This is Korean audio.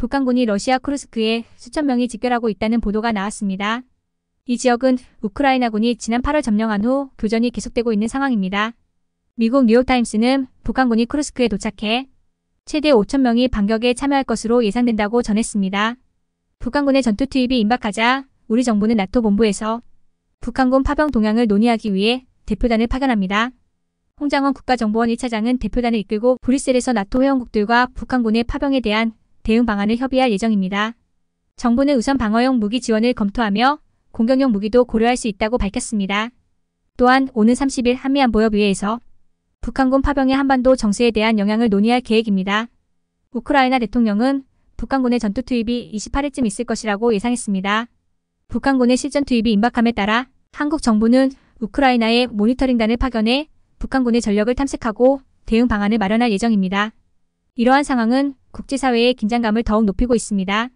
북한군이 러시아 크루스크에 수천 명이 집결하고 있다는 보도가 나왔습니다. 이 지역은 우크라이나군이 지난 8월 점령한 후 교전이 계속되고 있는 상황입니다. 미국 뉴욕타임스는 북한군이 크루스크에 도착해 최대 5천 명이 반격에 참여할 것으로 예상된다고 전했습니다. 북한군의 전투 투입이 임박하자 우리 정부는 나토 본부에서 북한군 파병 동향을 논의하기 위해 대표단을 파견합니다. 홍장원 국가정보원 1차장은 대표단을 이끌고 브뤼셀에서 나토 회원국들과 북한군의 파병에 대한 대응 방안을 협의할 예정입니다. 정부는 우선 방어용 무기 지원을 검토하며 공격용 무기도 고려할 수 있다고 밝혔습니다. 또한 오는 30일 한미안보협의회에서 북한군 파병의 한반도 정세에 대한 영향을 논의할 계획입니다. 우크라이나 대통령은 북한군의 전투 투입이 28일쯤 있을 것이라고 예상했습니다. 북한군의 실전 투입이 임박함에 따라 한국 정부는 우크라이나에 모니터링단을 파견해 북한군의 전력을 탐색하고 대응 방안을 마련할 예정입니다. 이러한 상황은 국제사회의 긴장감을 더욱 높이고 있습니다.